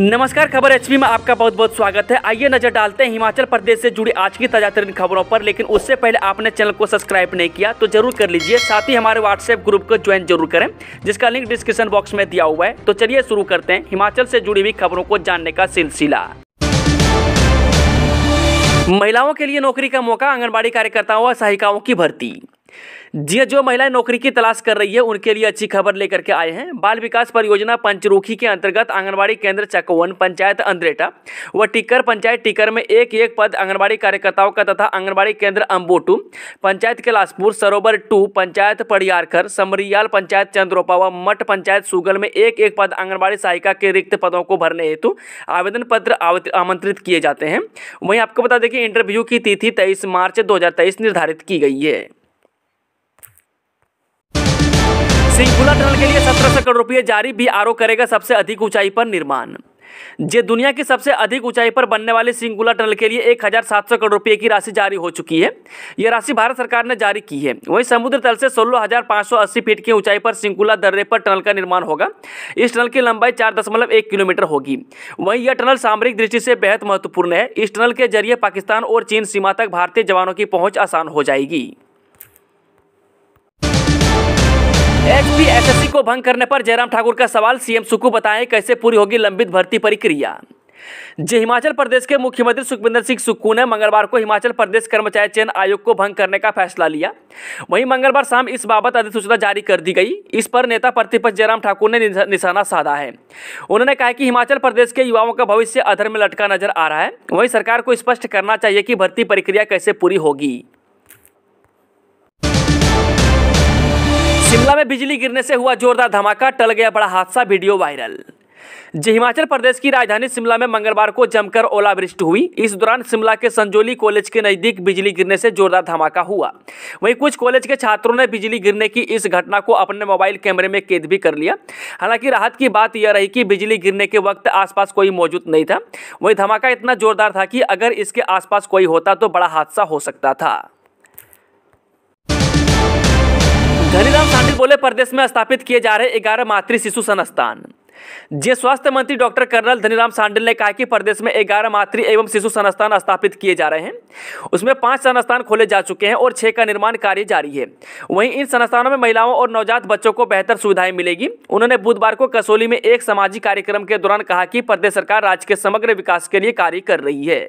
नमस्कार खबर एचपी में आपका बहुत बहुत स्वागत है आइए नजर डालते हैं हिमाचल प्रदेश से जुड़ी आज की ताजा तरीन खबरों पर लेकिन उससे पहले आपने चैनल को सब्सक्राइब नहीं किया तो जरूर कर लीजिए साथ ही हमारे व्हाट्सएप ग्रुप को ज्वाइन जरूर करें जिसका लिंक डिस्क्रिप्शन बॉक्स में दिया हुआ है तो चलिए शुरू करते हैं हिमाचल से जुड़ी हुई खबरों को जानने का सिलसिला महिलाओं के लिए नौकरी का मौका आंगनबाड़ी कार्यकर्ताओं और सहायिकाओं की भर्ती जी जो महिलाएं नौकरी की तलाश कर रही है उनके लिए अच्छी खबर लेकर के आए हैं बाल विकास परियोजना पंचरूखी के अंतर्गत आंगनबाड़ी केंद्र चकवन पंचायत अंद्रेटा व टिकर पंचायत टिकर में एक एक पद आंगनबाड़ी कार्यकर्ताओं का तथा आंगनबाड़ी केंद्र अम्बोटू पंचायत कैलाशपुर सरोवर टू पंचायत पड़ियारकर समरियाल पंचायत चंद्रोपा व मठ पंचायत सुगल में एक एक पद आंगनबाड़ी सहायिका के रिक्त पदों को भरने हेतु आवेदन पत्र आमंत्रित किए जाते हैं वहीं आपको बता दें कि इंटरव्यू की तिथि तेईस मार्च दो निर्धारित की गई है सिंगुला टनल के लिए सत्रह सौ करोड़ रुपये जारी भी आरोप करेगा सबसे अधिक ऊंचाई पर निर्माण जे दुनिया की सबसे अधिक ऊंचाई पर बनने वाले सिंगुला टनल के लिए एक हजार सात सौ करोड़ रुपए की राशि जारी हो चुकी है यह राशि भारत सरकार ने जारी की है वहीं समुद्र तल से सोलह हजार पाँच सौ अस्सी फीट की ऊंचाई पर सिंगुला दर्रे पर टनल का निर्माण होगा इस टनल की लंबाई चार दशमलव एक किलोमीटर होगी वहीं यह टनल सामरिक दृष्टि से बेहद महत्वपूर्ण है इस टनल के जरिए पाकिस्तान और चीन सीमा तक भारतीय जवानों की पहुँच आसान हो जाएगी एचपीएसएससी को भंग करने पर जयराम ठाकुर का सवाल सीएम सुक्कू बताएं कैसे पूरी होगी लंबित भर्ती प्रक्रिया जी हिमाचल प्रदेश के मुख्यमंत्री सुखविंदर सिंह सुक्कू ने मंगलवार को हिमाचल प्रदेश कर्मचारी चयन आयोग को भंग करने का फैसला लिया वहीं मंगलवार शाम इस बाबत अधिसूचना जारी कर दी गई इस पर नेता प्रतिपक्ष जयराम ठाकुर ने निशाना साधा है उन्होंने कहा कि हिमाचल प्रदेश के युवाओं का भविष्य अधर में लटका नजर आ रहा है वहीं सरकार को स्पष्ट करना चाहिए कि भर्ती प्रक्रिया कैसे पूरी होगी शिमला में बिजली गिरने से हुआ जोरदार धमाका टल गया बड़ा हादसा वीडियो वायरल जी हिमाचल प्रदेश की राजधानी शिमला में मंगलवार को जमकर ओलावृष्टि हुई इस दौरान शिमला के संजोली कॉलेज के नज़दीक बिजली गिरने से जोरदार धमाका हुआ वहीं कुछ कॉलेज के छात्रों ने बिजली गिरने की इस घटना को अपने मोबाइल कैमरे में कैद भी कर लिया हालांकि राहत की बात यह रही कि बिजली गिरने के वक्त आसपास कोई मौजूद नहीं था वही धमाका इतना जोरदार था कि अगर इसके आसपास कोई होता तो बड़ा हादसा हो सकता था धनीराम सांडिल बोले प्रदेश में स्थापित किए जा रहे ग्यारह मातृ शिशु संस्थान जे स्वास्थ्य मंत्री डॉक्टर कर्नल धनीराम सांडिल ने कहा कि प्रदेश में ग्यारह मातृ एवं शिशु संस्थान स्थापित किए जा रहे हैं उसमें पांच संस्थान खोले जा चुके हैं और छह का निर्माण कार्य जारी है वहीं इन संस्थानों में महिलाओं और नवजात बच्चों को बेहतर सुविधाएं मिलेगी उन्होंने बुधवार को कसोली में एक सामाजिक कार्यक्रम के दौरान कहा कि प्रदेश सरकार राज्य के समग्र विकास के लिए कार्य कर रही है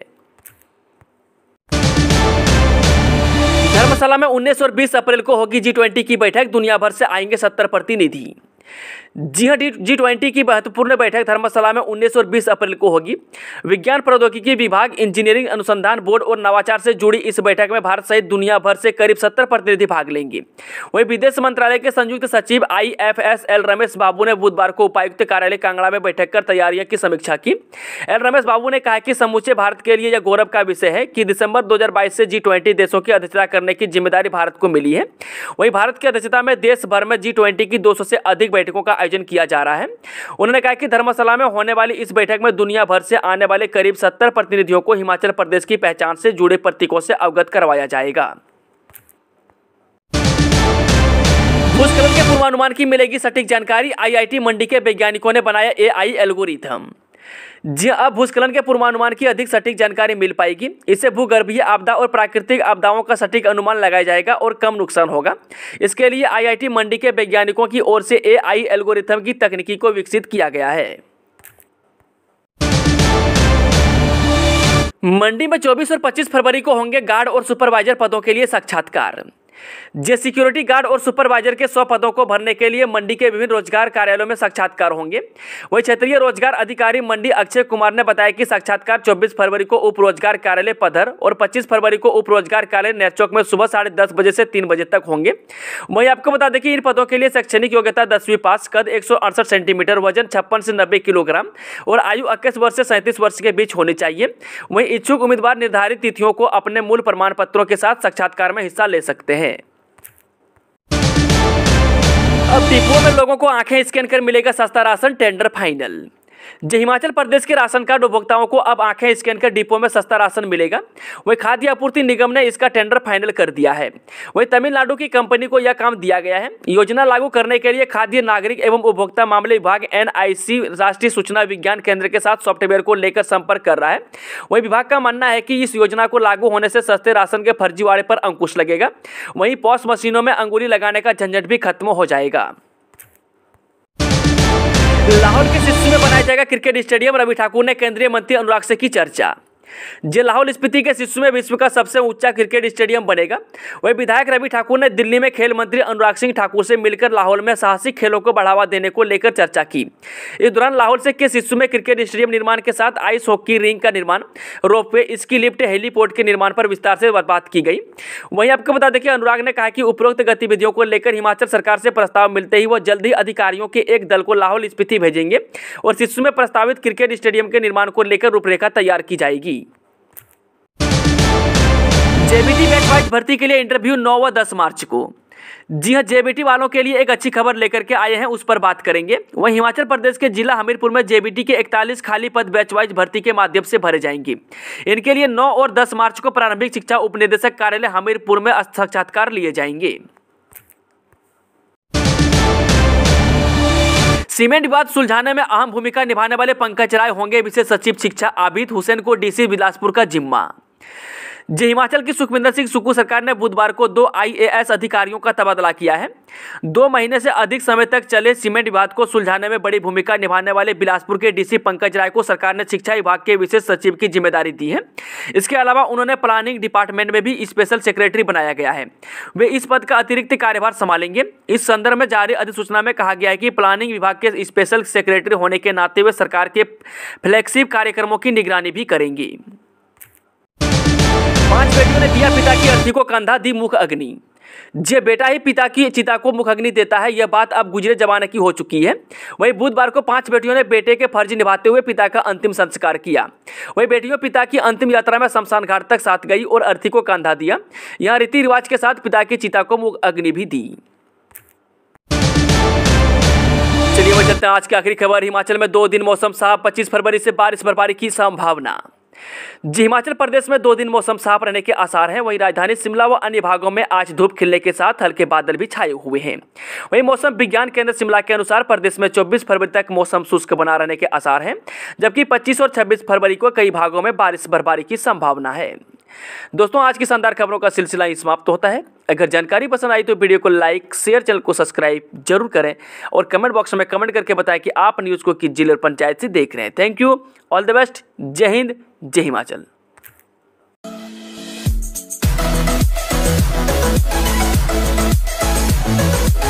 धर्मशाला में 19 और 20 अप्रैल को होगी जी ट्वेंटी की बैठक दुनिया भर से आएंगे सत्तर प्रतिनिधि जी हाँ जी ट्वेंटी की महत्वपूर्ण बैठक धर्मशाला में उन्नीस और बीस अप्रैल को होगी विज्ञान प्रौद्योगिकी विभाग इंजीनियरिंग अनुसंधान बोर्ड और नवाचार से जुड़ी इस बैठक में भारत सहित दुनिया भर से करीब सत्तर प्रतिनिधि भाग लेंगे वहीं विदेश मंत्रालय के संयुक्त सचिव I F S L Ramesh Babu ने बुधवार को उपायुक्त कार्यालय कांगड़ा में बैठक कर तैयारियों की समीक्षा की एल रमेश बाबू ने कहा कि समूचे भारत के लिए यह गौरव का विषय है कि दिसंबर दो से जी ट्वेंटी देशों की अध्यक्षता करने की जिम्मेदारी भारत को मिली है वहीं भारत की अध्यक्षता में देश भर में जी ट्वेंटी की दो से अधिक बैठकों का आयोजन किया जा रहा है उन्होंने कहा कि धर्मशाला में होने वाली इस बैठक में दुनिया भर से आने वाले करीब सत्तर प्रतिनिधियों को हिमाचल प्रदेश की पहचान से जुड़े प्रतीकों से अवगत करवाया जाएगा के पूर्वानुमान की मिलेगी सटीक जानकारी आईआईटी मंडी के वैज्ञानिकों ने बनाया एआई एल्गोरिथम जी हाँ, अब भूस्खलन के पूर्वानुमान की अधिक सटीक जानकारी मिल पाएगी इससे भूगर्भीय आपदा और प्राकृतिक आपदाओं का सटीक अनुमान लगाया जाएगा और कम नुकसान होगा इसके लिए आईआईटी मंडी के वैज्ञानिकों की ओर से एआई एल्गोरिथम की तकनीकी को विकसित किया गया है मंडी में 24 और 25 फरवरी को होंगे गार्ड और सुपरवाइजर पदों के लिए साक्षात्कार जे सिक्योरिटी गार्ड और सुपरवाइजर के सौ पदों को भरने के लिए मंडी के विभिन्न रोजगार कार्यालयों में साक्षात्कार होंगे वही क्षेत्रीय रोजगार अधिकारी मंडी अक्षय कुमार ने बताया कि साक्षात्कार 24 फरवरी को उप रोजगार कार्यालय पधर और 25 फरवरी को उप रोजगार कार्यालय नेचौक में सुबह साढ़े दस बजे से तीन बजे तक होंगे वहीं आपको बता दें कि इन पदों के लिए शैक्षणिक योग्यता दसवीं पास कद एक सेंटीमीटर वजन छप्पन से नब्बे किलोग्राम और आयु इक्कीस वर्ष से सैंतीस वर्ष के बीच होनी चाहिए वहीं इच्छुक उम्मीदवार निर्धारित तिथियों को अपने मूल प्रमाण पत्रों के साथ साक्षात्कार में हिस्सा ले सकते हैं अब में लोगों को आंखें स्कैन कर मिलेगा सस्ता ration tender final Himachal Pradesh के राशन कार्ड उपभोक्ताओं को अब आंखें स्कैन कर डिपो में सस्ता राशन मिलेगा वही खाद्य आपूर्ति निगम ने इसका टेंडर फाइनल कर दिया है वही तमिलनाडु की कंपनी को यह काम दिया गया है योजना लागू करने के लिए खाद्य नागरिक एवं उपभोक्ता मामले विभाग एन राष्ट्रीय सूचना विज्ञान केंद्र के साथ सॉफ्टवेयर को लेकर संपर्क कर रहा है वही विभाग का मानना है कि इस योजना को लागू होने से सस्ते राशन के फर्जीवाड़े पर अंकुश लगेगा वहीं पॉस मशीनों में अंगुली लगाने का झंझट भी खत्म हो जाएगा लाहौर के सिस्सू में बनाया जाएगा क्रिकेट स्टेडियम रवि ठाकुर ने केंद्रीय मंत्री अनुराग से की चर्चा जे लाहौल स्पीति के शिशु में विश्व का सबसे ऊंचा क्रिकेट स्टेडियम बनेगा वही विधायक रवि ठाकुर ने दिल्ली में खेल मंत्री अनुराग सिंह ठाकुर से मिलकर लाहौल में साहसिक खेलों को बढ़ावा देने को लेकर चर्चा की इस दौरान लाहौल से के शिशु में क्रिकेट स्टेडियम निर्माण के साथ आइस हॉकी रिंग का निर्माण रोपवे इसकी लिफ्ट हेलीपोर्ट के निर्माण पर विस्तार से बात की गई वहीं आपको बता दें कि अनुराग ने कहा कि उपरोक्त गतिविधियों को लेकर हिमाचल सरकार से प्रस्ताव मिलते ही वह जल्द ही अधिकारियों के एक दल को लाहौल स्पीति भेजेंगे और शिशु में प्रस्तावित क्रिकेट स्टेडियम के निर्माण को लेकर रूपरेखा तैयार की जाएगी जेबीटी बैच वाइज भर्ती के लिए इंटरव्यू 9 व 10 मार्च को जी हाँ जेबीटी वालों के लिए एक अच्छी खबर लेकर के आए हैं उस पर बात करेंगे वहीं हिमाचल प्रदेश के जिला हमीरपुर में जेबीटी के 41 खाली पद बैच वाइज भर्ती के माध्यम से भरे जाएंगे इनके लिए 9 और 10 मार्च को प्रारंभिक शिक्षा उपनिदेशक कार्यालय हमीरपुर में साक्षात्कार लिए जाएंगे सीमेंट विवाद सुलझाने में अहम भूमिका निभाने वाले पंकज राय होंगे विशेष सचिव शिक्षा आबिद हुसैन को डीसी बिलासपुर का जिम्मा जी हिमाचल की सुखविंदर सिंह सुक्कू सरकार ने बुधवार को दो आईएएस अधिकारियों का तबादला किया है दो महीने से अधिक समय तक चले सीमेंट विवाद को सुलझाने में बड़ी भूमिका निभाने वाले बिलासपुर के डीसी पंकज राय को सरकार ने शिक्षा विभाग के विशेष सचिव की जिम्मेदारी दी है इसके अलावा उन्होंने प्लानिंग डिपार्टमेंट में भी स्पेशल सेक्रेटरी बनाया गया है वे इस पद का अतिरिक्त कार्यभार संभालेंगे इस संदर्भ में जारी अधिसूचना में कहा गया है कि प्लानिंग विभाग के स्पेशल सेक्रेटरी होने के नाते वे सरकार के फ्लैगशिप कार्यक्रमों की निगरानी भी करेंगी पांच बेटियों ने दिया पिता की अर्थी को कंधा दी मुख अग्नि जे बेटा ही पिता की चिता को मुख अग्नि देता है यह बात अब गुजरे जमाने की हो चुकी है वहीं बुधवार को पांच बेटियों ने बेटे के फर्ज निभाते हुए पिता का अंतिम संस्कार किया वहीं बेटियों पिता की अंतिम यात्रा में शमशान घाट तक साथ गई और अर्थी को कंधा दिया यहाँ रीति रिवाज के साथ पिता की चिता को मुख अग्नि भी दी चलिए वह चलते हैं आज की आखिरी खबर हिमाचल में दो दिन मौसम साफ पच्चीस फरवरी से बारिश बर्फबारी की संभावना जी हिमाचल प्रदेश में दो दिन मौसम साफ रहने के आसार हैं वहीं राजधानी शिमला व अन्य भागों में आज धूप खिलने के साथ हल्के बादल भी छाए हुए हैं वहीं मौसम विज्ञान केंद्र शिमला के अनुसार प्रदेश में 24 फरवरी तक मौसम शुष्क बना रहने के आसार हैं जबकि पच्चीस और छब्बीस फरवरी को कई भागों में बारिश बर्फबारी की संभावना है दोस्तों आज की शानदार खबरों का सिलसिला ही समाप्त होता है अगर जानकारी पसंद आई तो वीडियो को लाइक शेयर चैनल को सब्सक्राइब जरूर करें और कमेंट बॉक्स में कमेंट करके बताएं कि आप न्यूज़ को किस जिले और पंचायत से देख रहे हैं thank you all the best जय हिंद जय हिमाचल Thank you.